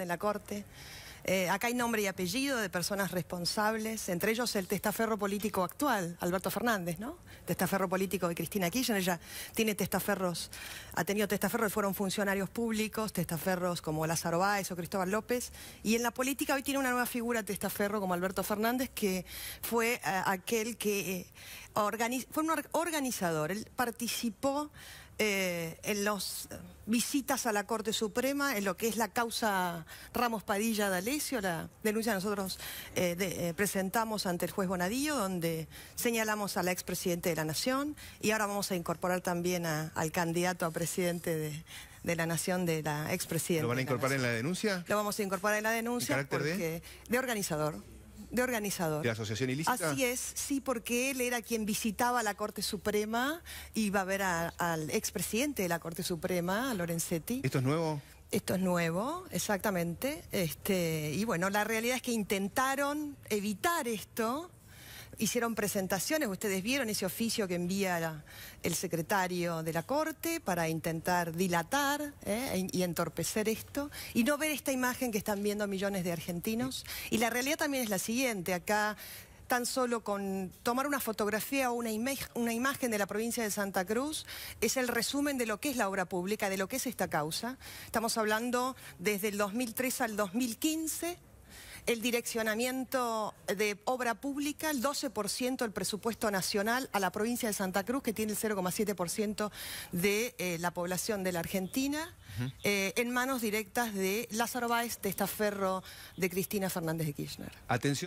en la corte. Eh, acá hay nombre y apellido de personas responsables, entre ellos el testaferro político actual, Alberto Fernández, ¿no? Testaferro político de Cristina Kirchner, ella tiene testaferros, ha tenido testaferros fueron funcionarios públicos, testaferros como Lázaro Báez o Cristóbal López, y en la política hoy tiene una nueva figura testaferro como Alberto Fernández, que fue eh, aquel que eh, fue un organizador, él participó eh, en las visitas a la Corte Suprema, en lo que es la causa Ramos Padilla Alesio la denuncia nosotros eh, eh, presentamos ante el juez Bonadillo, donde señalamos a la expresidente de la Nación y ahora vamos a incorporar también al candidato a presidente de, la Nación de la expresidenta. ¿Lo van a incorporar en la denuncia? Lo vamos a incorporar en la denuncia porque de organizador de organizador. ¿De asociación ilícita? Así es, sí, porque él era quien visitaba la Corte Suprema, iba a ver al expresidente de la Corte Suprema, a Lorenzetti. ¿Esto es nuevo? Esto es nuevo, exactamente. Este, y bueno, la realidad es que intentaron evitar esto Hicieron presentaciones, ustedes vieron ese oficio que envía el secretario de la Corte para intentar dilatar eh, y entorpecer esto y no ver esta imagen que están viendo millones de argentinos. Y la realidad también es la siguiente, acá tan solo con tomar una fotografía o una, una, imagen de la provincia de Santa Cruz, es el resumen de lo que es la obra pública, de lo que es esta causa. Estamos hablando desde el 2003 al 2015 el direccionamiento de obra pública, el 12% del presupuesto nacional a la provincia de Santa Cruz, que tiene el 0,7% de eh, la población de la Argentina, eh, en manos directas de Lázaro Báez, de Estaferro, de Cristina Fernández de Kirchner. Atención.